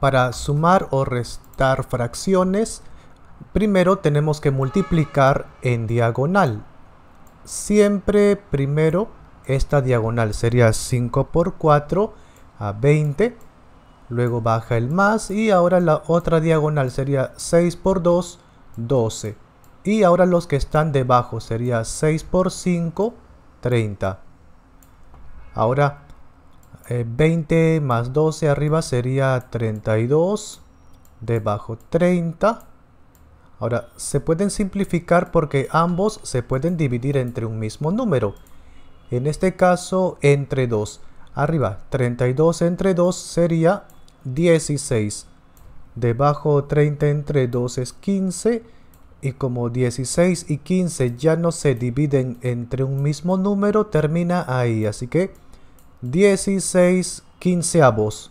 Para sumar o restar fracciones, primero tenemos que multiplicar en diagonal. Siempre primero esta diagonal sería 5 por 4 a 20. Luego baja el más y ahora la otra diagonal sería 6 por 2, 12. Y ahora los que están debajo sería 6 por 5, 30. Ahora 20 eh, más 12 arriba sería 32, debajo 30. Ahora, se pueden simplificar porque ambos se pueden dividir entre un mismo número. En este caso, entre 2. Arriba, 32 entre 2 sería 16. Debajo, 30 entre 2 es 15. Y como 16 y 15 ya no se dividen entre un mismo número, termina ahí. Así que Dieciséis quinceavos.